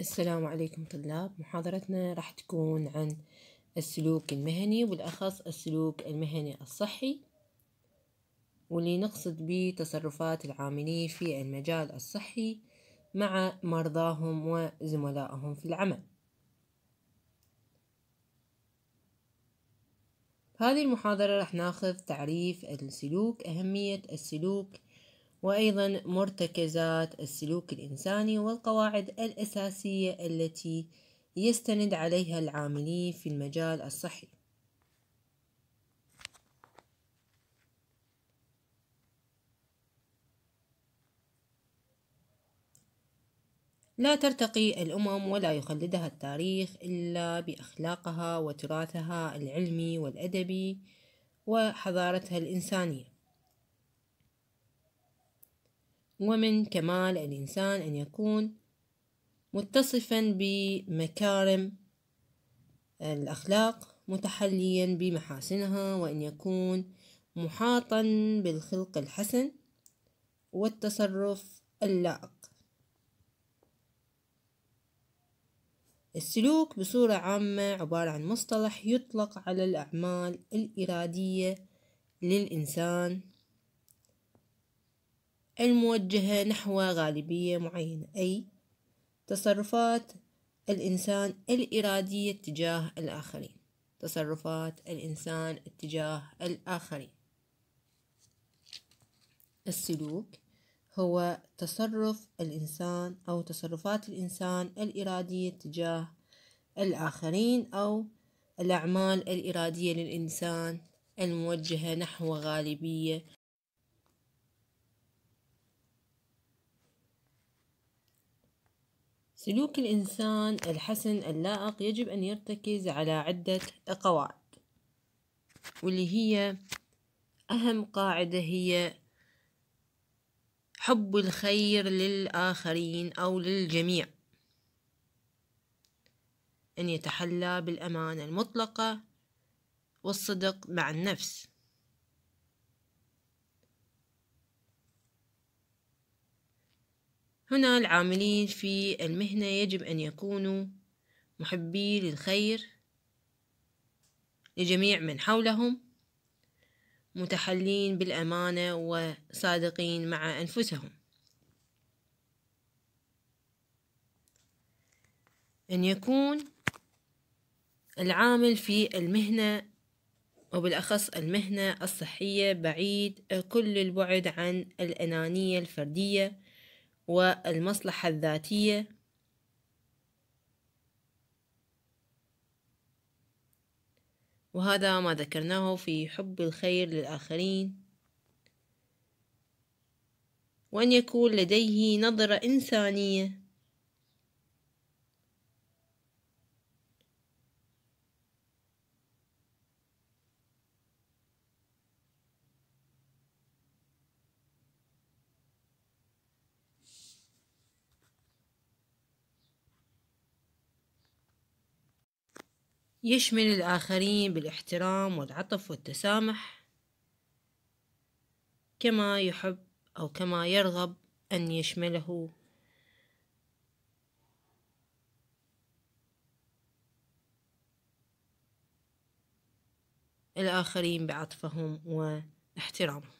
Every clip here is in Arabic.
السلام عليكم طلاب محاضرتنا راح تكون عن السلوك المهني والأخص السلوك المهني الصحي واللي نقصد به تصرفات العاملين في المجال الصحي مع مرضاهم وزملائهم في العمل هذه المحاضرة راح ناخذ تعريف السلوك أهمية السلوك وأيضا مرتكزات السلوك الإنساني والقواعد الأساسية التي يستند عليها العاملين في المجال الصحي لا ترتقي الأمم ولا يخلدها التاريخ إلا بأخلاقها وتراثها العلمي والأدبي وحضارتها الإنسانية ومن كمال الإنسان أن يكون متصفا بمكارم الأخلاق متحليا بمحاسنها وأن يكون محاطا بالخلق الحسن والتصرف اللائق السلوك بصورة عامة عبارة عن مصطلح يطلق على الأعمال الإرادية للإنسان الموجهة نحو غالبية معينة أي تصرفات الإنسان الإرادية تجاه الآخرين تصرفات الإنسان اتجاه الآخرين السلوك هو تصرف الإنسان أو تصرفات الإنسان الإرادية تجاه الآخرين أو الأعمال الإرادية للإنسان الموجهة نحو غالبية سلوك الإنسان الحسن اللائق يجب أن يرتكز على عدة قواعد واللي هي أهم قاعدة هي حب الخير للآخرين أو للجميع أن يتحلى بالأمانة المطلقة والصدق مع النفس هنا العاملين في المهنة يجب أن يكونوا محبي للخير لجميع من حولهم متحلين بالأمانة وصادقين مع أنفسهم أن يكون العامل في المهنة وبالأخص المهنة الصحية بعيد كل البعد عن الأنانية الفردية والمصلحة الذاتية وهذا ما ذكرناه في حب الخير للآخرين وأن يكون لديه نظرة إنسانية يشمل الآخرين بالاحترام والعطف والتسامح كما يحب أو كما يرغب أن يشمله الآخرين بعطفهم واحترامهم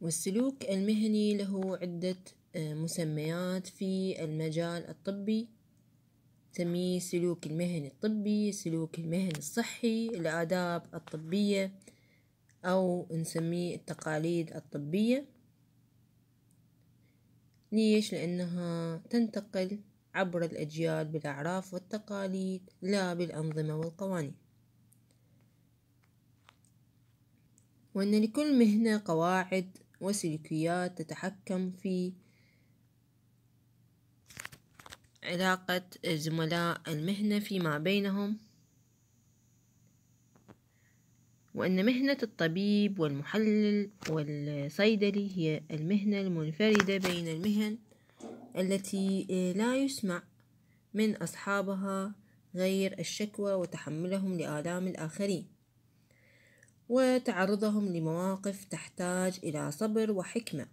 والسلوك المهني له عدة مسميات في المجال الطبي تمييز سلوك المهن الطبي سلوك المهن الصحي الآداب الطبية أو نسميه التقاليد الطبية ليش لأنها تنتقل عبر الأجيال بالأعراف والتقاليد لا بالأنظمة والقوانين وأن لكل مهنة قواعد وسلوكيات تتحكم في علاقة زملاء المهنة فيما بينهم وأن مهنة الطبيب والمحلل والصيدلي هي المهنة المنفردة بين المهن التي لا يسمع من أصحابها غير الشكوى وتحملهم لآلام الآخرين وتعرضهم لمواقف تحتاج إلى صبر وحكمة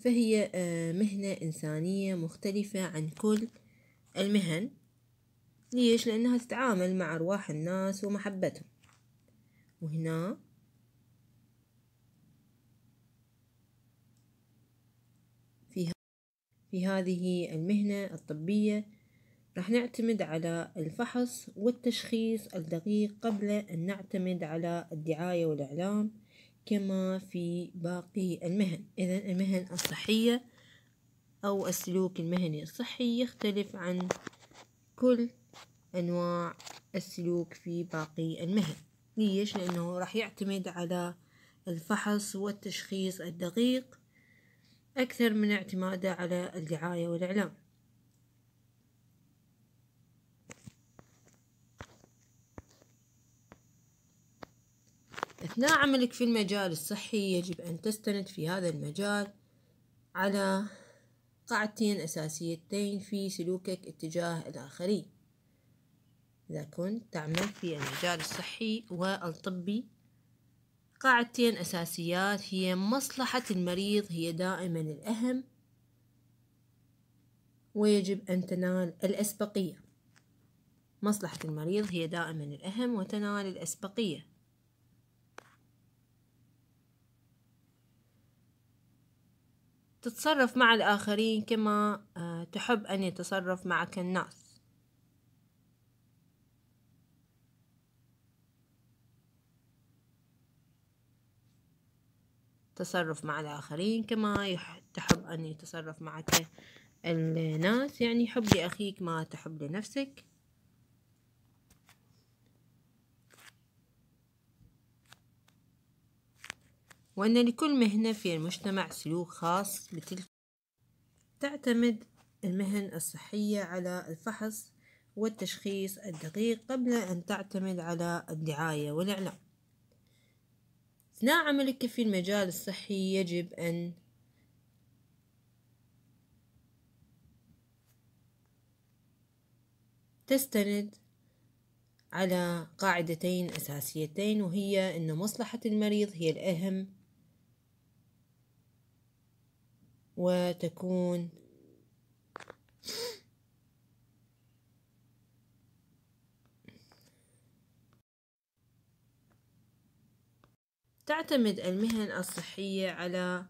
فهي آه، مهنة إنسانية مختلفة عن كل المهن ليش؟ لأنها تتعامل مع أرواح الناس ومحبتهم وهنا في, في هذه المهنة الطبية راح نعتمد على الفحص والتشخيص الدقيق قبل أن نعتمد على الدعاية والإعلام كما في باقي المهن إذا المهن الصحية أو السلوك المهني الصحي يختلف عن كل أنواع السلوك في باقي المهن ليش؟ لأنه راح يعتمد على الفحص والتشخيص الدقيق أكثر من اعتماده على الدعاية والإعلام أثناء عملك في المجال الصحي يجب أن تستند في هذا المجال على قاعدتين أساسيتين في سلوكك اتجاه الآخرين إذا كنت تعمل في المجال الصحي والطبي قاعدتين أساسيات هي مصلحة المريض هي دائما الأهم ويجب أن تنال الأسبقية مصلحة المريض هي دائما الأهم وتنال الأسبقية تتصرف مع الآخرين كما آه، تحب أن يتصرف معك الناس تصرف مع الآخرين كما تحب أن يتصرف معك الناس يعني حب لأخيك ما تحب لنفسك وأن لكل مهنة في المجتمع سلوك خاص بتلك تعتمد المهن الصحية على الفحص والتشخيص الدقيق قبل أن تعتمد على الدعاية والإعلام أثناء عملك في المجال الصحي يجب أن تستند على قاعدتين أساسيتين وهي أن مصلحة المريض هي الأهم وتكون تعتمد المهن الصحية على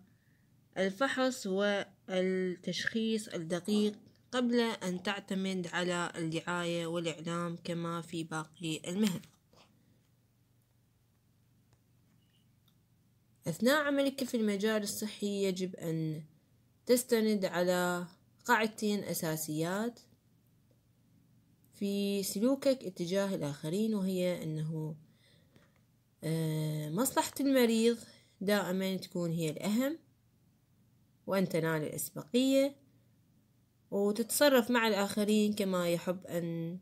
الفحص والتشخيص الدقيق قبل أن تعتمد على الدعاية والإعلام كما في باقي المهن أثناء عملك في المجال الصحي يجب أن تستند على قاعدتين أساسيات في سلوكك اتجاه الآخرين وهي أنه آه، مصلحة المريض دائما تكون هي الأهم وأن تنال الأسبقية وتتصرف مع الآخرين كما يحب أن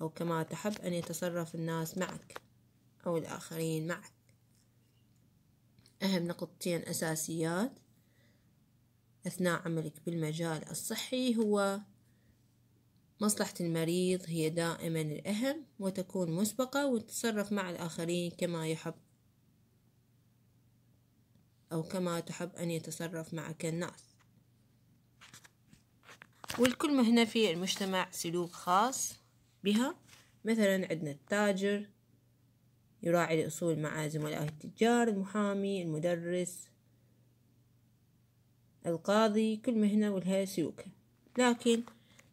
أو كما تحب أن يتصرف الناس معك أو الآخرين معك أهم نقطتين أساسيات أثناء عملك بالمجال الصحي هو مصلحة المريض هي دائما الأهم وتكون مسبقة وتتصرف مع الآخرين كما يحب أو كما تحب أن يتصرف معك الناس والكل مهنة في المجتمع سلوك خاص بها مثلا عندنا التاجر يراعي الأصول مع زملائه التجار المحامي المدرس القاضي كل مهنة ولها سلوكها لكن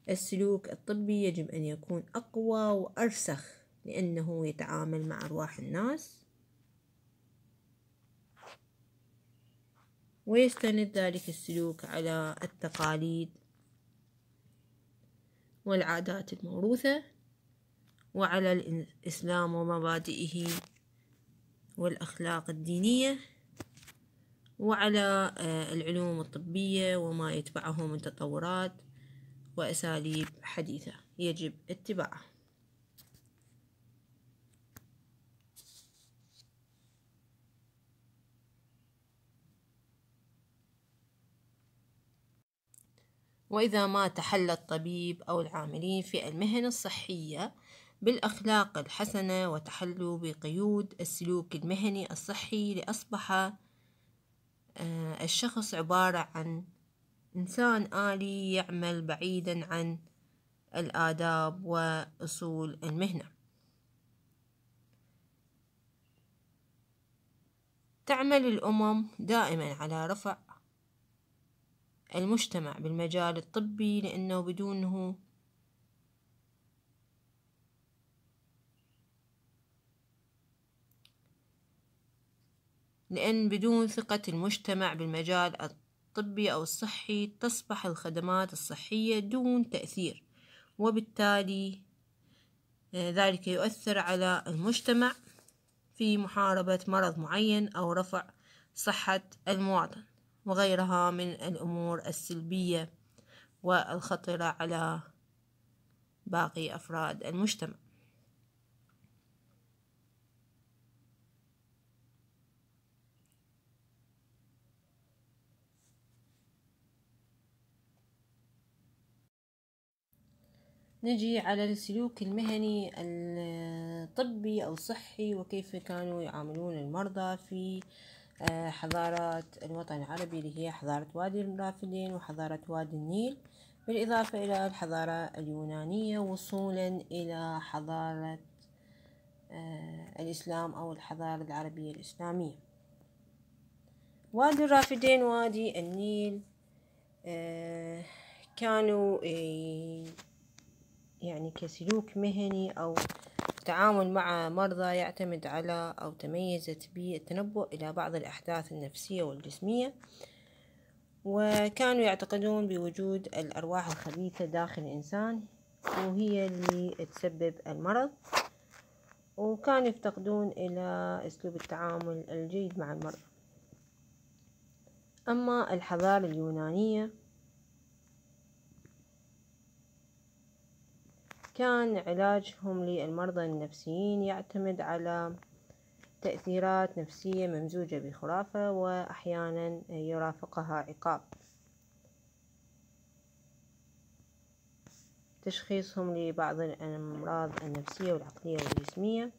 السلوك الطبي يجب أن يكون أقوى وأرسخ لأنه يتعامل مع أرواح الناس ويستند ذلك السلوك على التقاليد والعادات الموروثة وعلى الإسلام ومبادئه والأخلاق الدينية وعلى آه، العلوم الطبية وما يتبعه من تطورات وأساليب حديثة يجب اتباعه وإذا ما تحلى الطبيب أو العاملين في المهن الصحية بالأخلاق الحسنة وتحلوا بقيود السلوك المهني الصحي لأصبح آه، الشخص عبارة عن إنسان آلي يعمل بعيدا عن الآداب وأصول المهنة تعمل الأمم دائما على رفع المجتمع بالمجال الطبي لأنه بدونه لأن بدون ثقة المجتمع بالمجال الطبي أو الصحي تصبح الخدمات الصحية دون تأثير وبالتالي آه، ذلك يؤثر على المجتمع في محاربة مرض معين أو رفع صحة المواطن وغيرها من الأمور السلبية والخطرة على باقي أفراد المجتمع نجي على السلوك المهني الطبي أو الصحي وكيف كانوا يعاملون المرضى في آه، حضارات الوطن العربي اللي هي حضارة وادي الرافدين وحضارة وادي النيل بالإضافة إلى الحضارة اليونانية وصولا إلى حضارة آه، الإسلام أو الحضارة العربية الإسلامية وادي الرافدين وادي النيل آه، كانوا يعني كسلوك مهني أو التعامل مع مرضى يعتمد على أو تميزت بالتنبؤ إلى بعض الأحداث النفسية والجسمية وكانوا يعتقدون بوجود الأرواح الخبيثة داخل الإنسان وهي اللي تسبب المرض وكانوا يفتقدون إلى أسلوب التعامل الجيد مع المرض أما الحضارة اليونانية كان علاجهم للمرضى النفسيين يعتمد على تأثيرات نفسية ممزوجة بخرافة وأحيانا يرافقها عقاب تشخيصهم لبعض الأمراض النفسية والعقلية والجسمية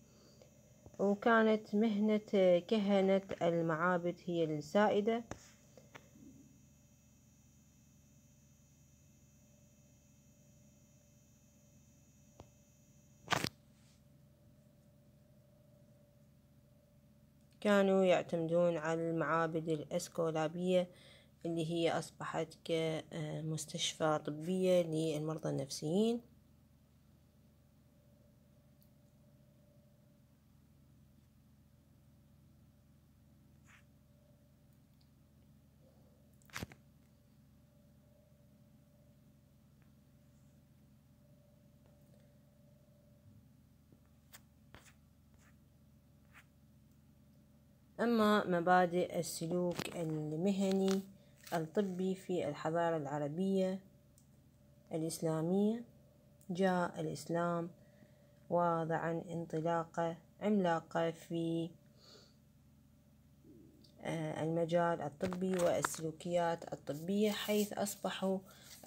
وكانت مهنة كهنة المعابد هي السائدة كانوا يعتمدون على المعابد الأسكولابية اللي هي أصبحت كمستشفى طبية للمرضى النفسيين أما مبادئ السلوك المهني الطبي في الحضارة العربية الإسلامية جاء الإسلام واضعا انطلاقة عملاقة في آه، المجال الطبي والسلوكيات الطبية حيث أصبحوا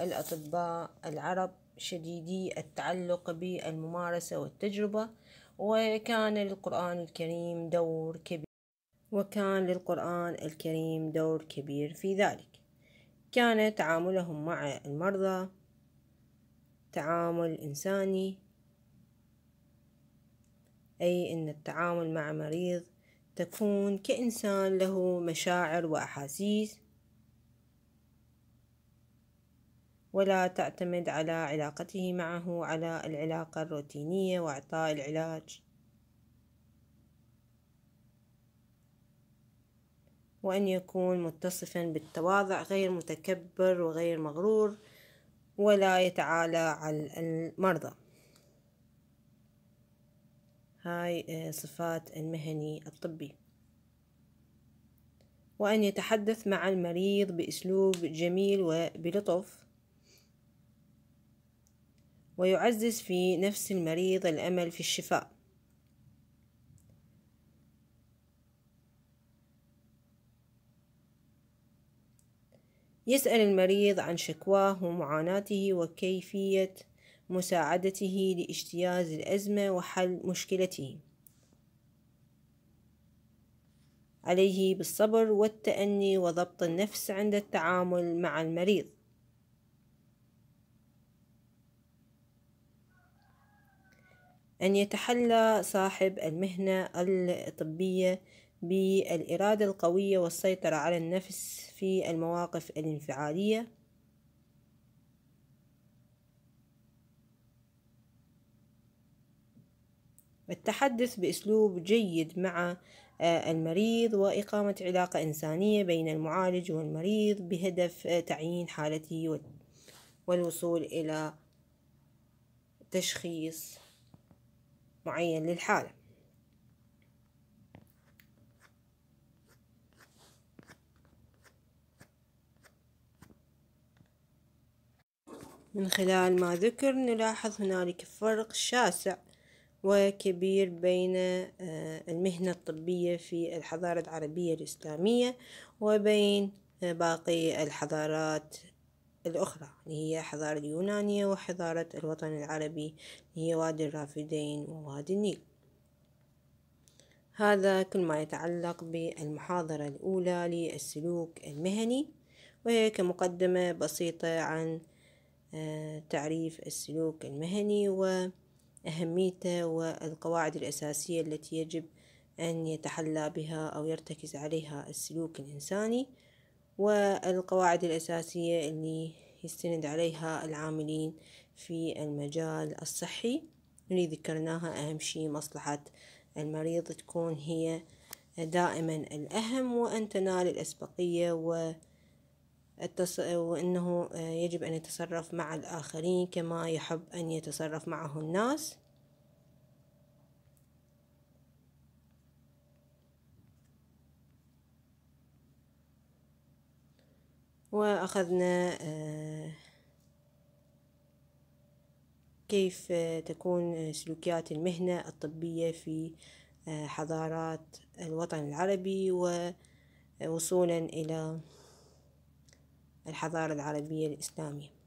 الأطباء العرب شديدي التعلق بالممارسة والتجربة وكان للقرآن الكريم دور كبير وكان للقرآن الكريم دور كبير في ذلك كان تعاملهم مع المرضى تعامل إنساني أي أن التعامل مع مريض تكون كإنسان له مشاعر وأحاسيس ولا تعتمد على علاقته معه على العلاقة الروتينية وإعطاء العلاج وأن يكون متصفا بالتواضع غير متكبر وغير مغرور ولا يتعالى على المرضى هاي آه، صفات المهني الطبي وأن يتحدث مع المريض بأسلوب جميل وبلطف ويعزز في نفس المريض الأمل في الشفاء يسأل المريض عن شكواه ومعاناته وكيفية مساعدته لاجتياز الأزمة وحل مشكلته عليه بالصبر والتأني وضبط النفس عند التعامل مع المريض أن يتحلى صاحب المهنة الطبية بالإرادة القوية والسيطرة على النفس في المواقف الانفعالية التحدث بأسلوب جيد مع آه، المريض وإقامة علاقة إنسانية بين المعالج والمريض بهدف آه، تعيين حالته والوصول إلى تشخيص معين للحالة من خلال ما ذكر نلاحظ هنالك فرق شاسع وكبير بين آه، المهنة الطبية في الحضارة العربية الإسلامية وبين آه، باقي الحضارات الأخرى اللي يعني هي الحضارة اليونانية وحضارة الوطن العربي اللي هي وادي الرافدين ووادي النيل هذا كل ما يتعلق بالمحاضرة الأولى للسلوك المهني وهي كمقدمة بسيطة عن آه، تعريف السلوك المهني وأهميته والقواعد الأساسية التي يجب أن يتحلى بها أو يرتكز عليها السلوك الإنساني والقواعد الأساسية اللي يستند عليها العاملين في المجال الصحي اللي ذكرناها أهم شي مصلحة المريض تكون هي دائما الأهم وأن تنال الأسبقية و التص... وأنه آه، يجب أن يتصرف مع الآخرين كما يحب أن يتصرف معه الناس وأخذنا آه، كيف تكون سلوكيات المهنة الطبية في آه، حضارات الوطن العربي ووصولا إلى الحضارة العربية الإسلامية